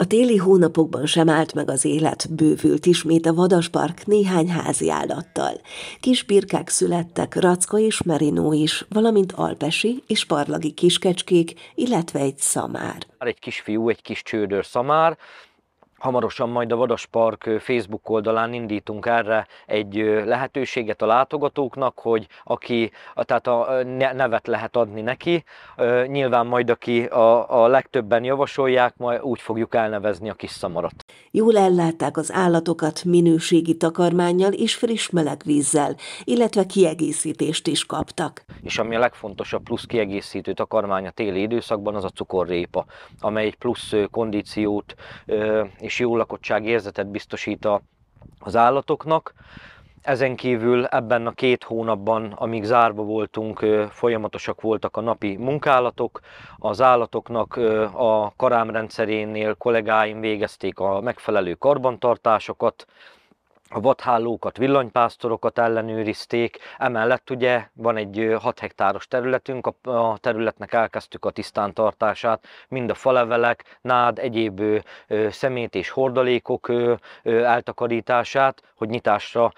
A téli hónapokban sem állt meg az élet, bővült ismét a vadaspark néhány házi állattal. Kis birkák születtek, racka és merinó is, valamint alpesi és parlagi kiskecskék, illetve egy szamár. Egy kis fiú, egy kis csődör szamár, Hamarosan majd a Vadaspark Facebook oldalán indítunk erre egy lehetőséget a látogatóknak, hogy aki, tehát a nevet lehet adni neki. Nyilván majd aki a, a legtöbben javasolják, majd úgy fogjuk elnevezni a kis szamarat. Jól ellátták az állatokat minőségi takarmányjal és friss meleg vízzel, illetve kiegészítést is kaptak. És ami a legfontosabb plusz kiegészítő takarmány a téli időszakban, az a cukorrépa, amely egy plusz kondíciót és jó lakottság érzetet biztosít a, az állatoknak. Ezen kívül ebben a két hónapban, amíg zárva voltunk, folyamatosak voltak a napi munkálatok. Az állatoknak a karámrendszerénél kollégáim végezték a megfelelő karbantartásokat, a vadhálókat, villanypásztorokat ellenőrizték, emellett ugye van egy 6 hektáros területünk, a területnek elkezdtük a tisztántartását, mind a falevelek, nád, egyéb szemét és hordalékok eltakarítását, hogy nyitásra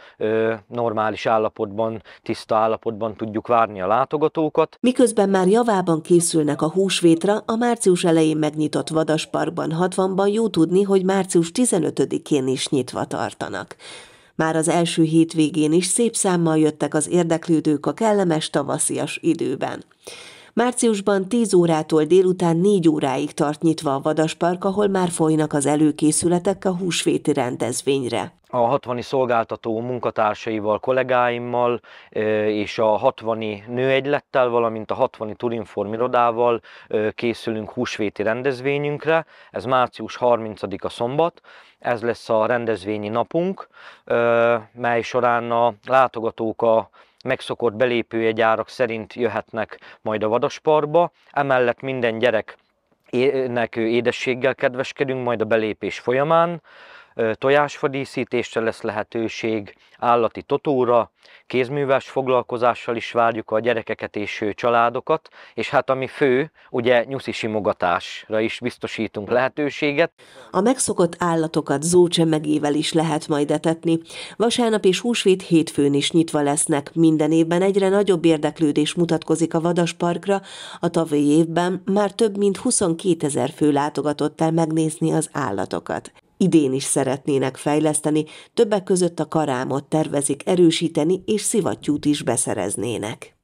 normális állapotban, tiszta állapotban tudjuk várni a látogatókat. Miközben már javában készülnek a húsvétra, a március elején megnyitott Vadasparkban 60-ban jó tudni, hogy március 15-én is nyitva tartanak. Már az első hétvégén is szép számmal jöttek az érdeklődők a kellemes tavaszias időben. Márciusban 10 órától délután 4 óráig tart nyitva a Vadaspark, ahol már folynak az előkészületek a húsvéti rendezvényre a 60 szolgáltató munkatársaival, kollégáimmal és a 60 nőegylettel, valamint a 60 Turinform irodával készülünk húsvéti rendezvényünkre. Ez március 30-a szombat. Ez lesz a rendezvényi napunk, mely során a látogatók a megszokott belépőjegyárak szerint jöhetnek majd a vadasparba. Emellett minden gyereknek édességgel kedveskedünk majd a belépés folyamán tojásfadíszítésre lesz lehetőség, állati totóra, kézműves foglalkozással is várjuk a gyerekeket és családokat, és hát ami fő, ugye nyuszi simogatásra is biztosítunk lehetőséget. A megszokott állatokat zócsemegével is lehet majd etetni. Vasárnap és húsvét hétfőn is nyitva lesznek. Minden évben egyre nagyobb érdeklődés mutatkozik a Vadasparkra, a tavalyi évben már több mint 22 ezer fő látogatott el megnézni az állatokat idén is szeretnének fejleszteni, többek között a karámot tervezik erősíteni, és szivattyút is beszereznének.